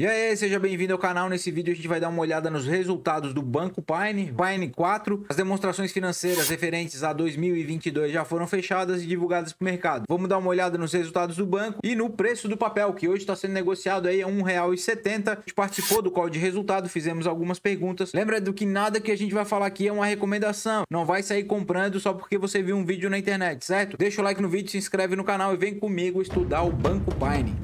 E aí, seja bem-vindo ao canal. Nesse vídeo a gente vai dar uma olhada nos resultados do Banco Pine, Pine 4. As demonstrações financeiras referentes a 2022 já foram fechadas e divulgadas para o mercado. Vamos dar uma olhada nos resultados do banco e no preço do papel, que hoje está sendo negociado aí a R$1,70. A gente participou do call de resultado, fizemos algumas perguntas. Lembra do que nada que a gente vai falar aqui é uma recomendação. Não vai sair comprando só porque você viu um vídeo na internet, certo? Deixa o like no vídeo, se inscreve no canal e vem comigo estudar o Banco Pine.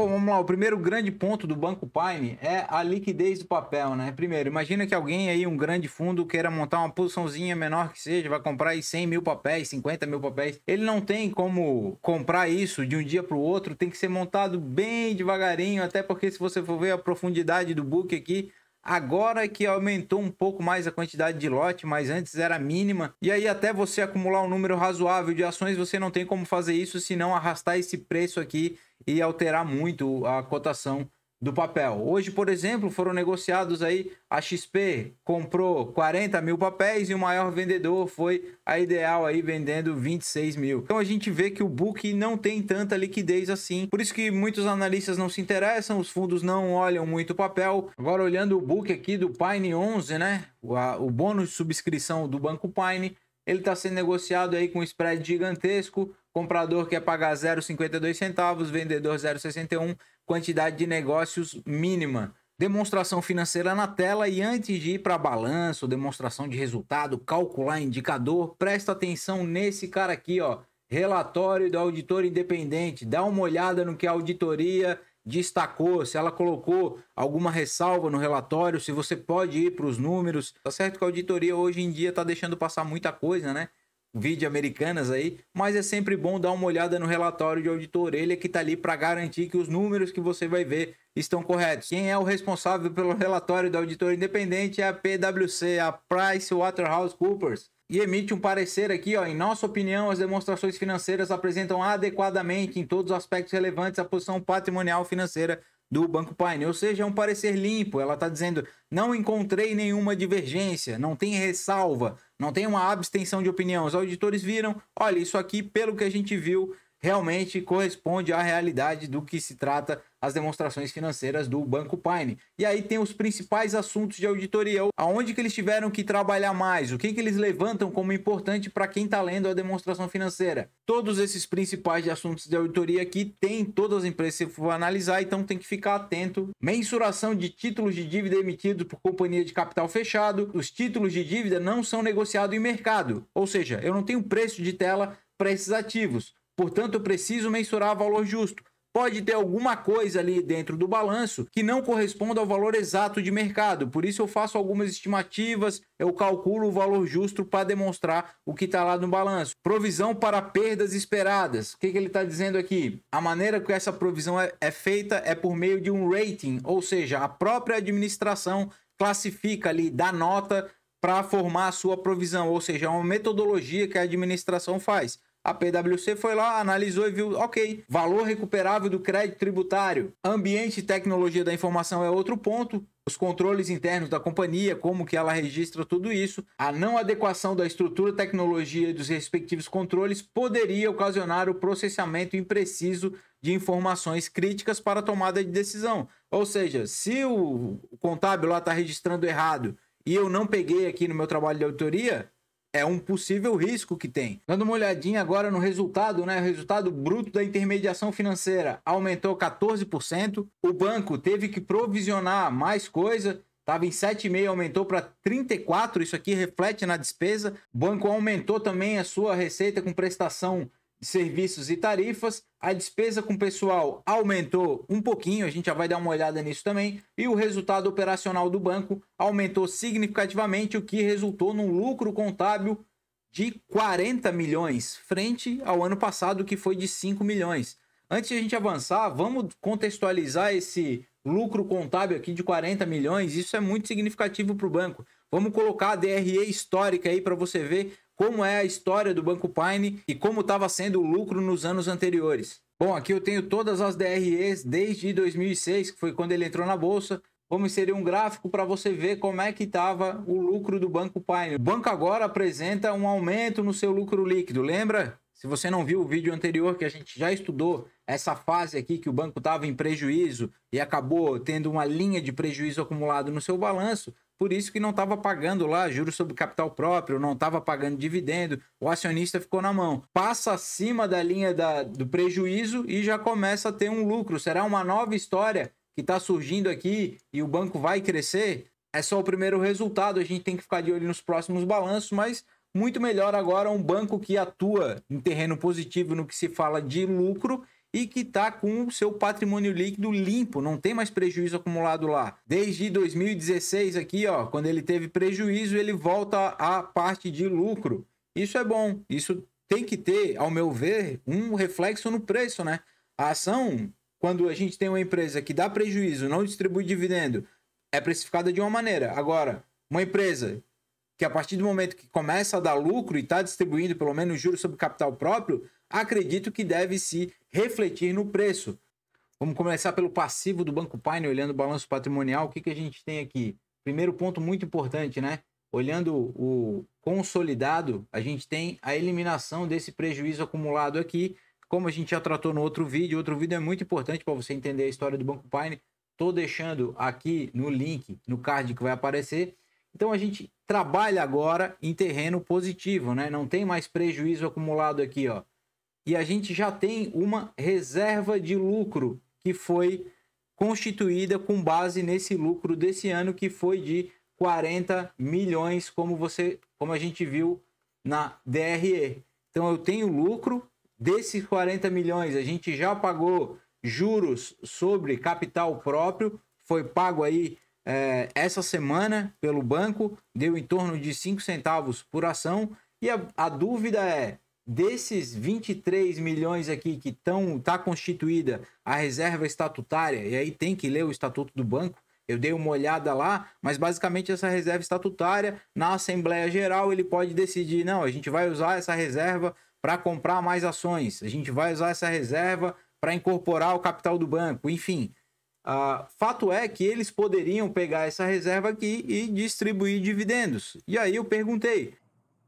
Bom, vamos lá. O primeiro grande ponto do Banco Prime é a liquidez do papel, né? Primeiro, imagina que alguém aí, um grande fundo, queira montar uma posiçãozinha menor que seja, vai comprar aí 100 mil papéis, 50 mil papéis. Ele não tem como comprar isso de um dia para o outro, tem que ser montado bem devagarinho, até porque se você for ver a profundidade do book aqui, Agora que aumentou um pouco mais a quantidade de lote, mas antes era mínima. E aí, até você acumular um número razoável de ações, você não tem como fazer isso se não arrastar esse preço aqui e alterar muito a cotação do papel. Hoje, por exemplo, foram negociados aí a XP comprou 40 mil papéis e o maior vendedor foi a Ideal aí vendendo 26 mil. Então a gente vê que o book não tem tanta liquidez assim. Por isso que muitos analistas não se interessam, os fundos não olham muito o papel. Agora olhando o book aqui do Pine 11, né? O, a, o bônus de subscrição do Banco Pine, ele está sendo negociado aí com um spread gigantesco Comprador quer pagar 0,52 centavos, vendedor 0,61, quantidade de negócios mínima. Demonstração financeira na tela e antes de ir para balanço, demonstração de resultado, calcular indicador, presta atenção nesse cara aqui, ó. Relatório do auditor independente. Dá uma olhada no que a auditoria destacou, se ela colocou alguma ressalva no relatório, se você pode ir para os números. Tá certo que a auditoria hoje em dia está deixando passar muita coisa, né? vídeo americanas aí, mas é sempre bom dar uma olhada no relatório de auditor orelha é que está ali para garantir que os números que você vai ver estão corretos. Quem é o responsável pelo relatório do auditor independente é a PwC, a PricewaterhouseCoopers. E emite um parecer aqui, ó. Em nossa opinião, as demonstrações financeiras apresentam adequadamente em todos os aspectos relevantes a posição patrimonial financeira do Banco Pine, ou seja, é um parecer limpo. Ela está dizendo: não encontrei nenhuma divergência, não tem ressalva, não tem uma abstenção de opinião. Os auditores viram: olha, isso aqui, pelo que a gente viu, realmente corresponde à realidade do que se trata as demonstrações financeiras do Banco Pine. E aí tem os principais assuntos de auditoria, aonde que eles tiveram que trabalhar mais, o que, que eles levantam como importante para quem está lendo a demonstração financeira. Todos esses principais assuntos de auditoria aqui tem todas as empresas se for analisar, então tem que ficar atento. Mensuração de títulos de dívida emitidos por companhia de capital fechado. Os títulos de dívida não são negociados em mercado, ou seja, eu não tenho preço de tela para esses ativos. Portanto, eu preciso mensurar valor justo. Pode ter alguma coisa ali dentro do balanço que não corresponda ao valor exato de mercado. Por isso eu faço algumas estimativas, eu calculo o valor justo para demonstrar o que está lá no balanço. Provisão para perdas esperadas. O que, que ele está dizendo aqui? A maneira que essa provisão é, é feita é por meio de um rating, ou seja, a própria administração classifica ali, dá nota para formar a sua provisão, ou seja, é uma metodologia que a administração faz. A PwC foi lá, analisou e viu, ok, valor recuperável do crédito tributário, ambiente e tecnologia da informação é outro ponto, os controles internos da companhia, como que ela registra tudo isso, a não adequação da estrutura, tecnologia e dos respectivos controles poderia ocasionar o processamento impreciso de informações críticas para tomada de decisão. Ou seja, se o contábil lá está registrando errado e eu não peguei aqui no meu trabalho de auditoria, é um possível risco que tem. Dando uma olhadinha agora no resultado, né? O resultado bruto da intermediação financeira aumentou 14%. O banco teve que provisionar mais coisa, estava em 7,5, aumentou para 34. Isso aqui reflete na despesa. O banco aumentou também a sua receita com prestação serviços e tarifas. A despesa com pessoal aumentou um pouquinho, a gente já vai dar uma olhada nisso também. E o resultado operacional do banco aumentou significativamente, o que resultou num lucro contábil de 40 milhões, frente ao ano passado, que foi de 5 milhões. Antes de a gente avançar, vamos contextualizar esse lucro contábil aqui de 40 milhões. Isso é muito significativo para o banco. Vamos colocar a DRE histórica aí para você ver como é a história do Banco Pine e como estava sendo o lucro nos anos anteriores. Bom, aqui eu tenho todas as DREs desde 2006, que foi quando ele entrou na bolsa. Vamos inserir um gráfico para você ver como é que estava o lucro do Banco Pine. O banco agora apresenta um aumento no seu lucro líquido, lembra? Se você não viu o vídeo anterior que a gente já estudou essa fase aqui que o banco estava em prejuízo e acabou tendo uma linha de prejuízo acumulado no seu balanço, por isso que não estava pagando lá juros sobre capital próprio, não estava pagando dividendo, o acionista ficou na mão. Passa acima da linha da, do prejuízo e já começa a ter um lucro. Será uma nova história que está surgindo aqui e o banco vai crescer? É só o primeiro resultado, a gente tem que ficar de olho nos próximos balanços, mas muito melhor agora um banco que atua em terreno positivo no que se fala de lucro e que está com o seu patrimônio líquido limpo, não tem mais prejuízo acumulado lá. Desde 2016 aqui, ó, quando ele teve prejuízo, ele volta à parte de lucro. Isso é bom, isso tem que ter, ao meu ver, um reflexo no preço, né? A ação, quando a gente tem uma empresa que dá prejuízo, não distribui dividendo, é precificada de uma maneira. Agora, uma empresa que a partir do momento que começa a dar lucro e está distribuindo pelo menos juros sobre capital próprio, acredito que deve se refletir no preço. Vamos começar pelo passivo do Banco Pine, olhando o balanço patrimonial. O que, que a gente tem aqui? Primeiro ponto muito importante, né? Olhando o consolidado, a gente tem a eliminação desse prejuízo acumulado aqui. Como a gente já tratou no outro vídeo, outro vídeo é muito importante para você entender a história do Banco Pine. Estou deixando aqui no link, no card que vai aparecer, então a gente trabalha agora em terreno positivo, né? Não tem mais prejuízo acumulado aqui, ó. E a gente já tem uma reserva de lucro que foi constituída com base nesse lucro desse ano que foi de 40 milhões, como você, como a gente viu na DRE. Então eu tenho lucro desses 40 milhões, a gente já pagou juros sobre capital próprio, foi pago aí é, essa semana pelo banco, deu em torno de 5 centavos por ação. E a, a dúvida é, desses 23 milhões aqui que estão tá constituída a reserva estatutária, e aí tem que ler o estatuto do banco, eu dei uma olhada lá, mas basicamente essa reserva estatutária, na Assembleia Geral, ele pode decidir: não, a gente vai usar essa reserva para comprar mais ações, a gente vai usar essa reserva para incorporar o capital do banco, enfim. Ah, fato é que eles poderiam pegar essa reserva aqui e distribuir dividendos. E aí eu perguntei.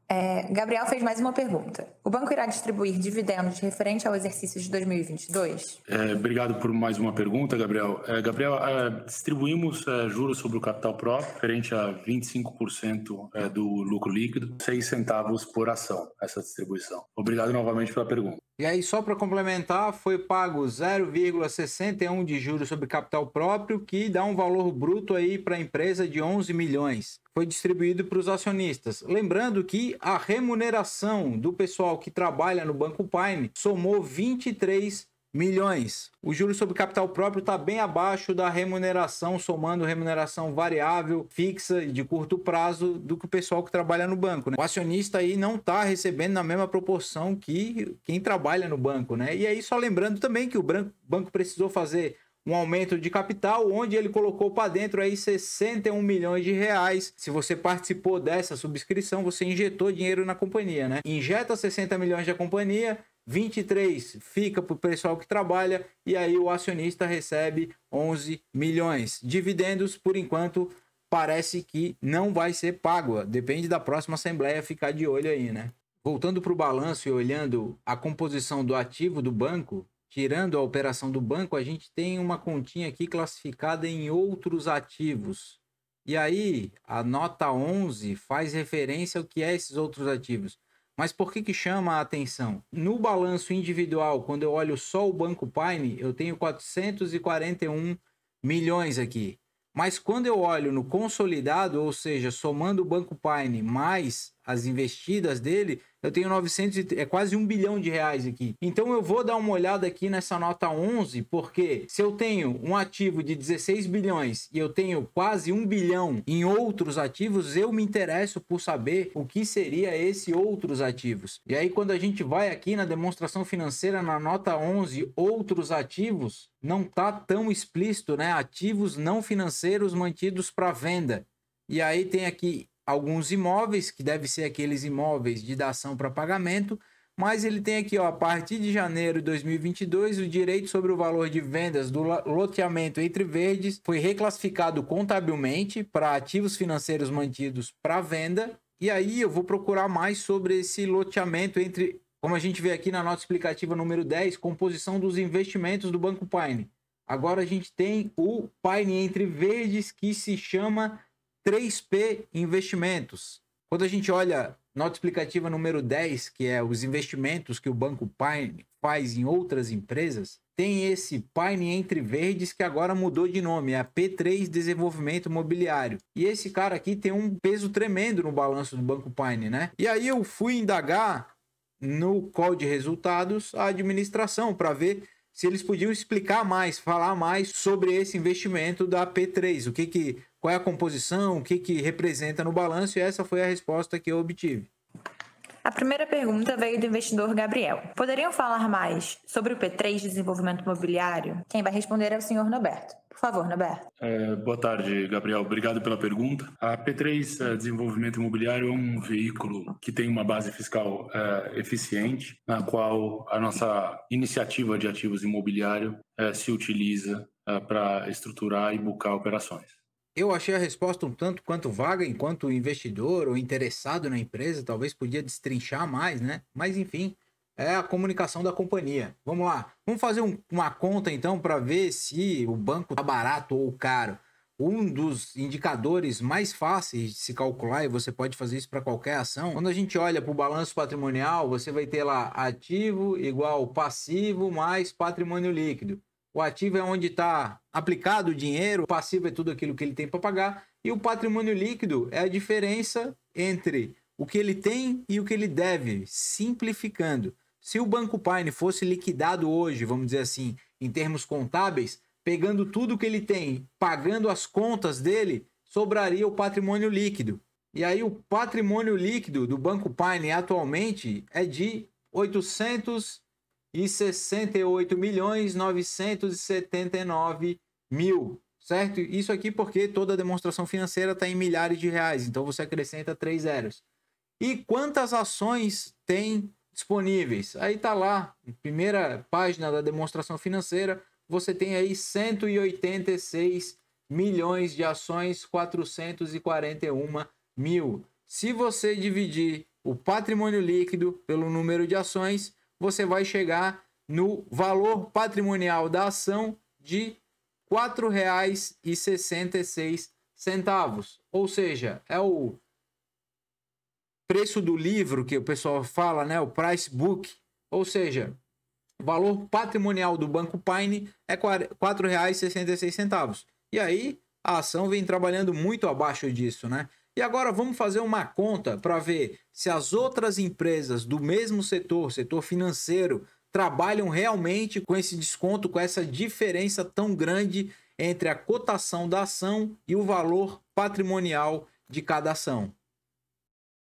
É, Gabriel fez mais uma pergunta. O banco irá distribuir dividendos referente ao exercício de 2022? É, obrigado por mais uma pergunta, Gabriel. É, Gabriel, é, distribuímos é, juros sobre o capital próprio referente a 25% é, do lucro líquido, 6 centavos por ação, essa distribuição. Obrigado novamente pela pergunta. E aí, só para complementar, foi pago 0,61 de juros sobre capital próprio, que dá um valor bruto aí para a empresa de 11 milhões. Foi distribuído para os acionistas. Lembrando que a remuneração do pessoal que trabalha no Banco Pine somou 23 milhões. O juro sobre capital próprio está bem abaixo da remuneração, somando remuneração variável, fixa e de curto prazo do que o pessoal que trabalha no banco. Né? O acionista aí não está recebendo na mesma proporção que quem trabalha no banco, né? E aí só lembrando também que o banco precisou fazer um aumento de capital, onde ele colocou para dentro aí 61 milhões de reais. Se você participou dessa subscrição, você injetou dinheiro na companhia, né? Injeta 60 milhões da companhia, 23 fica para o pessoal que trabalha e aí o acionista recebe 11 milhões. Dividendos, por enquanto, parece que não vai ser pago. Depende da próxima assembleia ficar de olho aí, né? Voltando para o balanço e olhando a composição do ativo do banco, tirando a operação do banco, a gente tem uma continha aqui classificada em outros ativos. E aí, a nota 11 faz referência ao que é esses outros ativos. Mas por que, que chama a atenção? No balanço individual, quando eu olho só o Banco Prime, eu tenho 441 milhões aqui. Mas quando eu olho no consolidado, ou seja, somando o Banco Prime mais as investidas dele, eu tenho 900, é quase um bilhão de reais aqui. Então eu vou dar uma olhada aqui nessa nota 11, porque se eu tenho um ativo de 16 bilhões e eu tenho quase um bilhão em outros ativos, eu me interesso por saber o que seria esse outros ativos. E aí quando a gente vai aqui na demonstração financeira na nota 11, outros ativos, não tá tão explícito, né? Ativos não financeiros mantidos para venda. E aí tem aqui alguns imóveis, que deve ser aqueles imóveis de dação para pagamento, mas ele tem aqui, ó, a partir de janeiro de 2022, o direito sobre o valor de vendas do loteamento entre verdes foi reclassificado contabilmente para ativos financeiros mantidos para venda. E aí eu vou procurar mais sobre esse loteamento entre, como a gente vê aqui na nota explicativa número 10, composição dos investimentos do Banco Pine. Agora a gente tem o Pine entre verdes que se chama 3P Investimentos. Quando a gente olha nota explicativa número 10, que é os investimentos que o Banco Pine faz em outras empresas, tem esse Pine Entre Verdes que agora mudou de nome, é a P3 Desenvolvimento Imobiliário. E esse cara aqui tem um peso tremendo no balanço do Banco Pine, né? E aí eu fui indagar no call de resultados a administração para ver se eles podiam explicar mais, falar mais sobre esse investimento da P3, o que que qual é a composição, o que, que representa no balanço, e essa foi a resposta que eu obtive. A primeira pergunta veio do investidor Gabriel. Poderiam falar mais sobre o P3 Desenvolvimento Imobiliário? Quem vai responder é o senhor Norberto. Por favor, Norberto. É, boa tarde, Gabriel. Obrigado pela pergunta. A P3 é, Desenvolvimento Imobiliário é um veículo que tem uma base fiscal é, eficiente, na qual a nossa iniciativa de ativos imobiliário é, se utiliza é, para estruturar e buscar operações. Eu achei a resposta um tanto quanto vaga, enquanto investidor ou interessado na empresa, talvez podia destrinchar mais, né? Mas enfim, é a comunicação da companhia. Vamos lá, vamos fazer um, uma conta então para ver se o banco tá barato ou caro. Um dos indicadores mais fáceis de se calcular, e você pode fazer isso para qualquer ação, quando a gente olha para o balanço patrimonial, você vai ter lá ativo igual passivo mais patrimônio líquido. O ativo é onde está aplicado o dinheiro, o passivo é tudo aquilo que ele tem para pagar, e o patrimônio líquido é a diferença entre o que ele tem e o que ele deve, simplificando. Se o Banco Pine fosse liquidado hoje, vamos dizer assim, em termos contábeis, pegando tudo que ele tem, pagando as contas dele, sobraria o patrimônio líquido. E aí o patrimônio líquido do Banco Pine atualmente é de 800 e 68 milhões 979 mil, certo? Isso aqui porque toda demonstração financeira está em milhares de reais, então você acrescenta três zeros. E quantas ações tem disponíveis? Aí está lá, primeira página da demonstração financeira, você tem aí 186 milhões de ações, 441 mil. Se você dividir o patrimônio líquido pelo número de ações, você vai chegar no valor patrimonial da ação de R$ 4,66. Ou seja, é o preço do livro que o pessoal fala, né? O price book. Ou seja, o valor patrimonial do Banco Pine é R$ 4,66. E aí a ação vem trabalhando muito abaixo disso, né? E agora vamos fazer uma conta para ver se as outras empresas do mesmo setor, setor financeiro, trabalham realmente com esse desconto, com essa diferença tão grande entre a cotação da ação e o valor patrimonial de cada ação.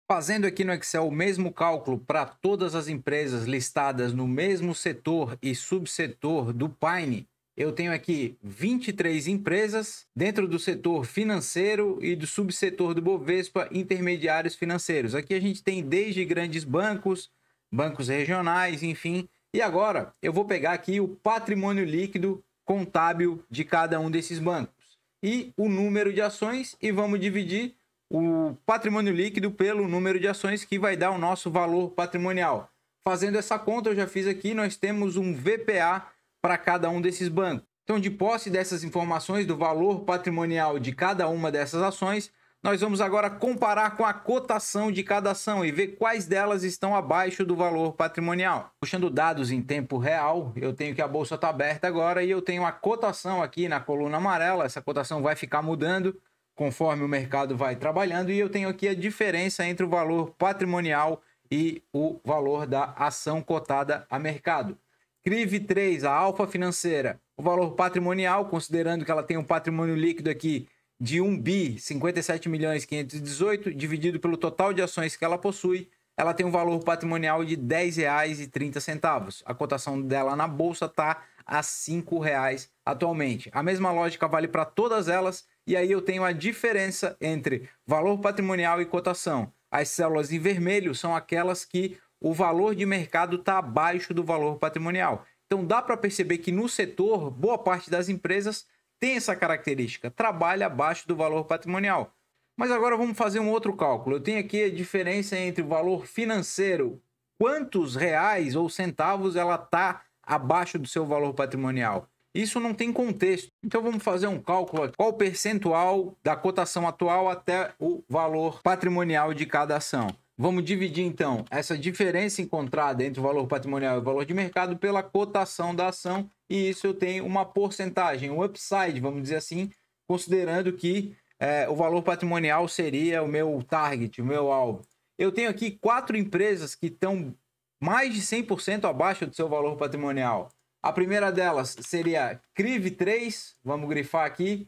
Fazendo aqui no Excel o mesmo cálculo para todas as empresas listadas no mesmo setor e subsetor do Pine, eu tenho aqui 23 empresas dentro do setor financeiro e do subsetor do Bovespa, intermediários financeiros. Aqui a gente tem desde grandes bancos, bancos regionais, enfim. E agora eu vou pegar aqui o patrimônio líquido contábil de cada um desses bancos e o número de ações e vamos dividir o patrimônio líquido pelo número de ações que vai dar o nosso valor patrimonial. Fazendo essa conta, eu já fiz aqui, nós temos um VPA para cada um desses bancos. Então, de posse dessas informações do valor patrimonial de cada uma dessas ações, nós vamos agora comparar com a cotação de cada ação e ver quais delas estão abaixo do valor patrimonial. Puxando dados em tempo real, eu tenho que a bolsa está aberta agora e eu tenho a cotação aqui na coluna amarela. Essa cotação vai ficar mudando conforme o mercado vai trabalhando e eu tenho aqui a diferença entre o valor patrimonial e o valor da ação cotada a mercado. CRIV 3, a alfa financeira, o valor patrimonial, considerando que ela tem um patrimônio líquido aqui de 1 bi, 57 milhões 518, dividido pelo total de ações que ela possui, ela tem um valor patrimonial de R$ 10,30. A cotação dela na bolsa está a R$ 5,00 atualmente. A mesma lógica vale para todas elas, e aí eu tenho a diferença entre valor patrimonial e cotação. As células em vermelho são aquelas que o valor de mercado está abaixo do valor patrimonial. Então dá para perceber que no setor, boa parte das empresas tem essa característica, trabalha abaixo do valor patrimonial. Mas agora vamos fazer um outro cálculo. Eu tenho aqui a diferença entre o valor financeiro, quantos reais ou centavos ela está abaixo do seu valor patrimonial. Isso não tem contexto. Então vamos fazer um cálculo aqui. qual o percentual da cotação atual até o valor patrimonial de cada ação. Vamos dividir então essa diferença encontrada entre o valor patrimonial e o valor de mercado pela cotação da ação, e isso eu tenho uma porcentagem, um upside, vamos dizer assim, considerando que é, o valor patrimonial seria o meu target, o meu alvo. Eu tenho aqui quatro empresas que estão mais de 100% abaixo do seu valor patrimonial. A primeira delas seria CRIV3, vamos grifar aqui.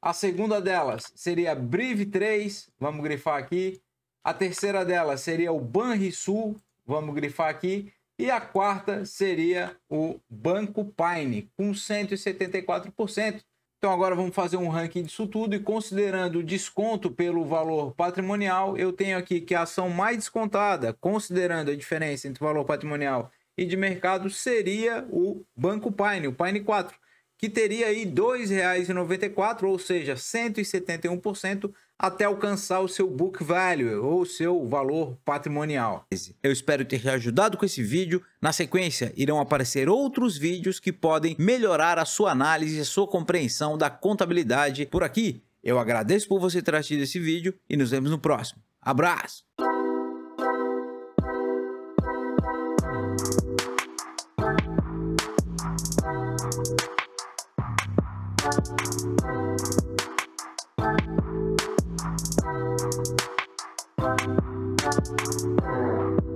A segunda delas seria BRIV3, vamos grifar aqui. A terceira dela seria o Banrisul, vamos grifar aqui. E a quarta seria o Banco Pine, com 174%. Então agora vamos fazer um ranking disso tudo e considerando o desconto pelo valor patrimonial, eu tenho aqui que a ação mais descontada, considerando a diferença entre o valor patrimonial e de mercado, seria o Banco Pine, o Pine 4, que teria aí R$ 2,94, ou seja, 171% até alcançar o seu book value ou seu valor patrimonial. Eu espero ter te ajudado com esse vídeo. Na sequência, irão aparecer outros vídeos que podem melhorar a sua análise e a sua compreensão da contabilidade por aqui. Eu agradeço por você ter assistido esse vídeo e nos vemos no próximo. Abraço! Thank you. Thank you.